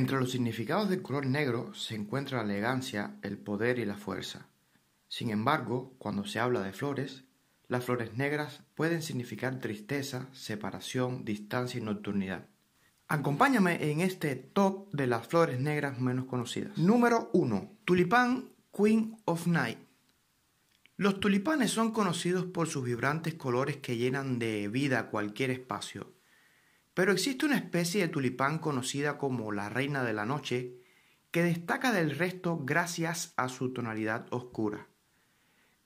Entre los significados del color negro se encuentra la elegancia, el poder y la fuerza. Sin embargo, cuando se habla de flores, las flores negras pueden significar tristeza, separación, distancia y nocturnidad. Acompáñame en este top de las flores negras menos conocidas. Número 1. Tulipán Queen of Night. Los tulipanes son conocidos por sus vibrantes colores que llenan de vida cualquier espacio. Pero existe una especie de tulipán conocida como la reina de la noche que destaca del resto gracias a su tonalidad oscura.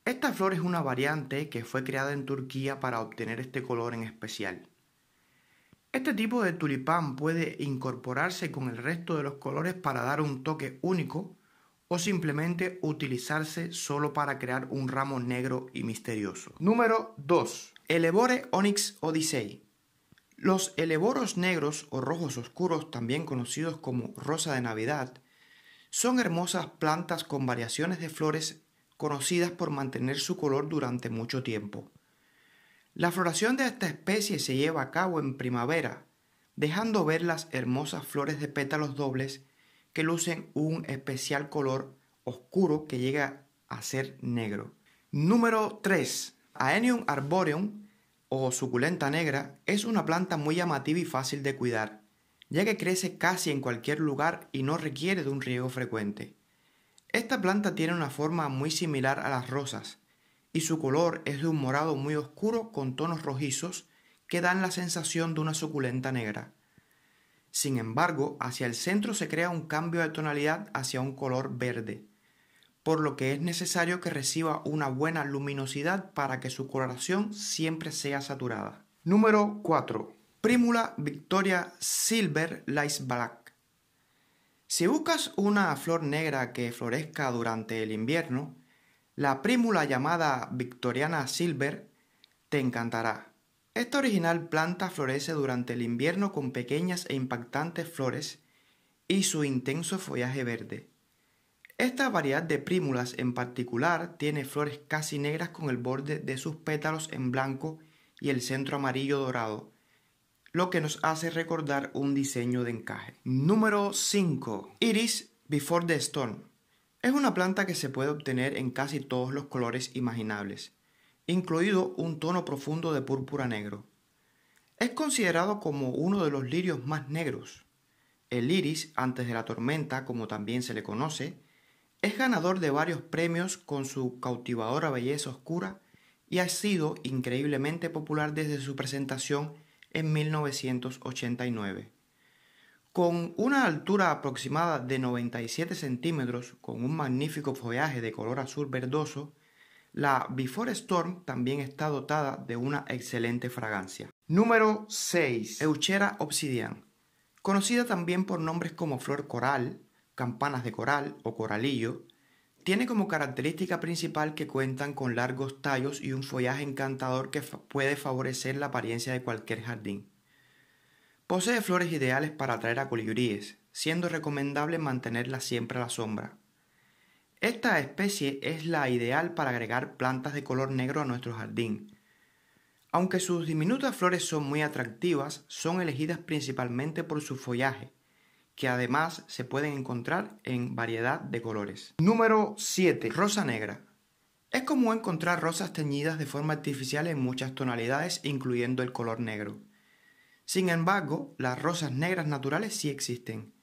Esta flor es una variante que fue creada en Turquía para obtener este color en especial. Este tipo de tulipán puede incorporarse con el resto de los colores para dar un toque único o simplemente utilizarse solo para crear un ramo negro y misterioso. Número 2. Elebore Onyx Odyssey. Los eleboros negros o rojos oscuros, también conocidos como rosa de Navidad, son hermosas plantas con variaciones de flores conocidas por mantener su color durante mucho tiempo. La floración de esta especie se lleva a cabo en primavera, dejando ver las hermosas flores de pétalos dobles que lucen un especial color oscuro que llega a ser negro. Número 3. Aenium arboreum o suculenta negra es una planta muy llamativa y fácil de cuidar, ya que crece casi en cualquier lugar y no requiere de un riego frecuente. Esta planta tiene una forma muy similar a las rosas, y su color es de un morado muy oscuro con tonos rojizos que dan la sensación de una suculenta negra. Sin embargo, hacia el centro se crea un cambio de tonalidad hacia un color verde por lo que es necesario que reciba una buena luminosidad para que su coloración siempre sea saturada. Número 4. Primula Victoria Silver Lice Black. Si buscas una flor negra que florezca durante el invierno, la primula llamada Victoriana Silver te encantará. Esta original planta florece durante el invierno con pequeñas e impactantes flores y su intenso follaje verde. Esta variedad de prímulas en particular tiene flores casi negras con el borde de sus pétalos en blanco y el centro amarillo dorado, lo que nos hace recordar un diseño de encaje. Número 5. Iris Before the Storm. Es una planta que se puede obtener en casi todos los colores imaginables, incluido un tono profundo de púrpura negro. Es considerado como uno de los lirios más negros. El iris, antes de la tormenta, como también se le conoce, es ganador de varios premios con su cautivadora belleza oscura y ha sido increíblemente popular desde su presentación en 1989. Con una altura aproximada de 97 centímetros, con un magnífico follaje de color azul verdoso, la Before Storm también está dotada de una excelente fragancia. Número 6. Euchera Obsidian. Conocida también por nombres como flor coral, campanas de coral o coralillo, tiene como característica principal que cuentan con largos tallos y un follaje encantador que puede favorecer la apariencia de cualquier jardín. Posee flores ideales para atraer a colibríes, siendo recomendable mantenerlas siempre a la sombra. Esta especie es la ideal para agregar plantas de color negro a nuestro jardín. Aunque sus diminutas flores son muy atractivas, son elegidas principalmente por su follaje, que además se pueden encontrar en variedad de colores. Número 7. Rosa negra. Es común encontrar rosas teñidas de forma artificial en muchas tonalidades, incluyendo el color negro. Sin embargo, las rosas negras naturales sí existen.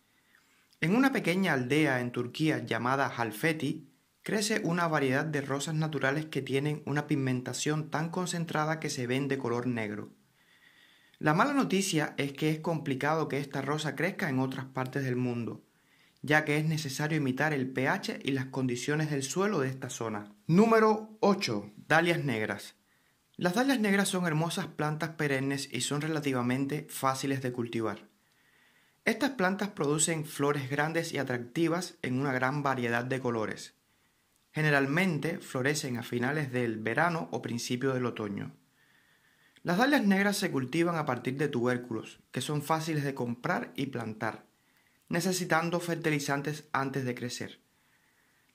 En una pequeña aldea en Turquía llamada Halfeti, crece una variedad de rosas naturales que tienen una pigmentación tan concentrada que se ven de color negro. La mala noticia es que es complicado que esta rosa crezca en otras partes del mundo, ya que es necesario imitar el pH y las condiciones del suelo de esta zona. Número 8. Dalias negras. Las dalias negras son hermosas plantas perennes y son relativamente fáciles de cultivar. Estas plantas producen flores grandes y atractivas en una gran variedad de colores. Generalmente florecen a finales del verano o principio del otoño. Las dalias negras se cultivan a partir de tubérculos, que son fáciles de comprar y plantar, necesitando fertilizantes antes de crecer.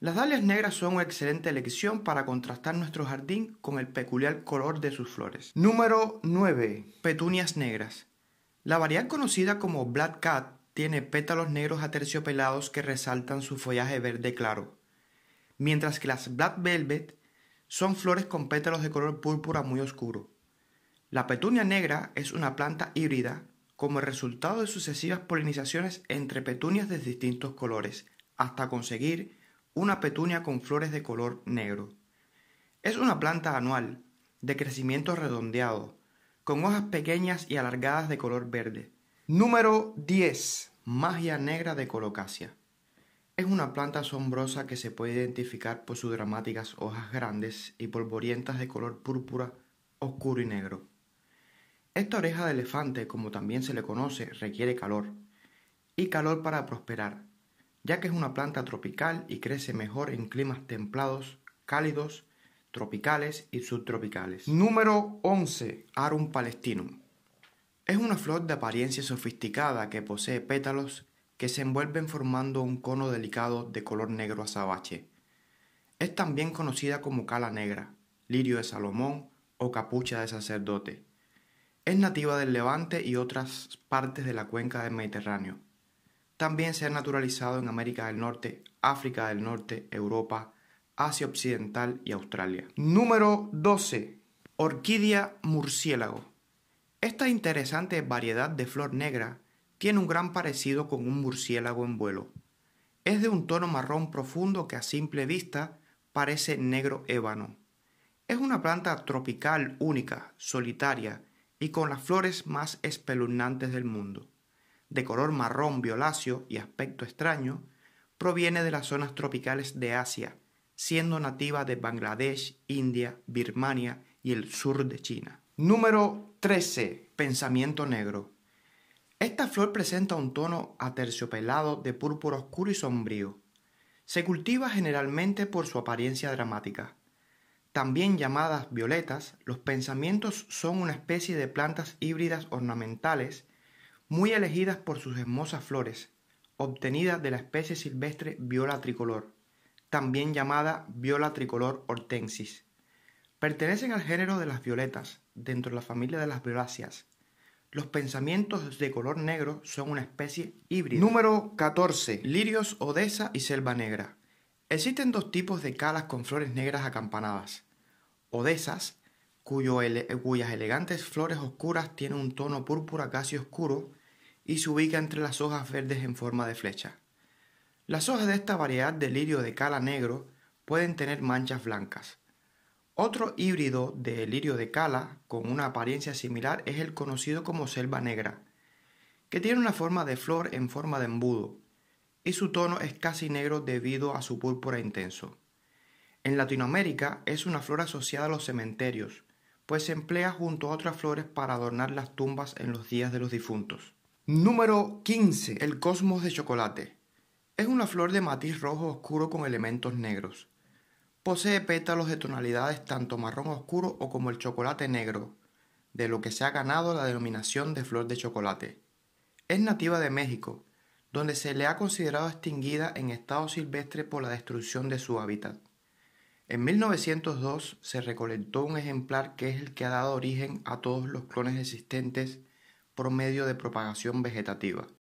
Las dalias negras son una excelente elección para contrastar nuestro jardín con el peculiar color de sus flores. Número 9. Petunias negras. La variedad conocida como Black Cat tiene pétalos negros aterciopelados que resaltan su follaje verde claro, mientras que las Black Velvet son flores con pétalos de color púrpura muy oscuro. La petunia negra es una planta híbrida como resultado de sucesivas polinizaciones entre petunias de distintos colores, hasta conseguir una petunia con flores de color negro. Es una planta anual, de crecimiento redondeado, con hojas pequeñas y alargadas de color verde. Número 10. Magia negra de colocasia. Es una planta asombrosa que se puede identificar por sus dramáticas hojas grandes y polvorientas de color púrpura, oscuro y negro. Esta oreja de elefante, como también se le conoce, requiere calor, y calor para prosperar, ya que es una planta tropical y crece mejor en climas templados, cálidos, tropicales y subtropicales. Número 11. Arum palestinum. Es una flor de apariencia sofisticada que posee pétalos que se envuelven formando un cono delicado de color negro azabache. Es también conocida como cala negra, lirio de Salomón o capucha de sacerdote es nativa del Levante y otras partes de la cuenca del Mediterráneo. También se ha naturalizado en América del Norte, África del Norte, Europa, Asia Occidental y Australia. Número 12. Orquídea murciélago. Esta interesante variedad de flor negra tiene un gran parecido con un murciélago en vuelo. Es de un tono marrón profundo que a simple vista parece negro ébano. Es una planta tropical única, solitaria, y con las flores más espeluznantes del mundo. De color marrón violáceo y aspecto extraño, proviene de las zonas tropicales de Asia, siendo nativa de Bangladesh, India, Birmania y el sur de China. Número 13. Pensamiento negro. Esta flor presenta un tono aterciopelado de púrpura oscuro y sombrío. Se cultiva generalmente por su apariencia dramática. También llamadas violetas, los pensamientos son una especie de plantas híbridas ornamentales muy elegidas por sus hermosas flores, obtenidas de la especie silvestre viola tricolor, también llamada viola tricolor hortensis. Pertenecen al género de las violetas, dentro de la familia de las violáceas. Los pensamientos de color negro son una especie híbrida. Número 14. Lirios, Odessa y Selva Negra. Existen dos tipos de calas con flores negras acampanadas. Odesas, cuyas elegantes flores oscuras tienen un tono púrpura casi oscuro y se ubican entre las hojas verdes en forma de flecha. Las hojas de esta variedad de lirio de cala negro pueden tener manchas blancas. Otro híbrido de lirio de cala con una apariencia similar es el conocido como selva negra, que tiene una forma de flor en forma de embudo, y su tono es casi negro debido a su púrpura intenso. En Latinoamérica es una flor asociada a los cementerios, pues se emplea junto a otras flores para adornar las tumbas en los días de los difuntos. Número 15. El cosmos de chocolate. Es una flor de matiz rojo oscuro con elementos negros. Posee pétalos de tonalidades tanto marrón oscuro o como el chocolate negro, de lo que se ha ganado la denominación de flor de chocolate. Es nativa de México, donde se le ha considerado extinguida en estado silvestre por la destrucción de su hábitat. En 1902 se recolectó un ejemplar que es el que ha dado origen a todos los clones existentes por medio de propagación vegetativa.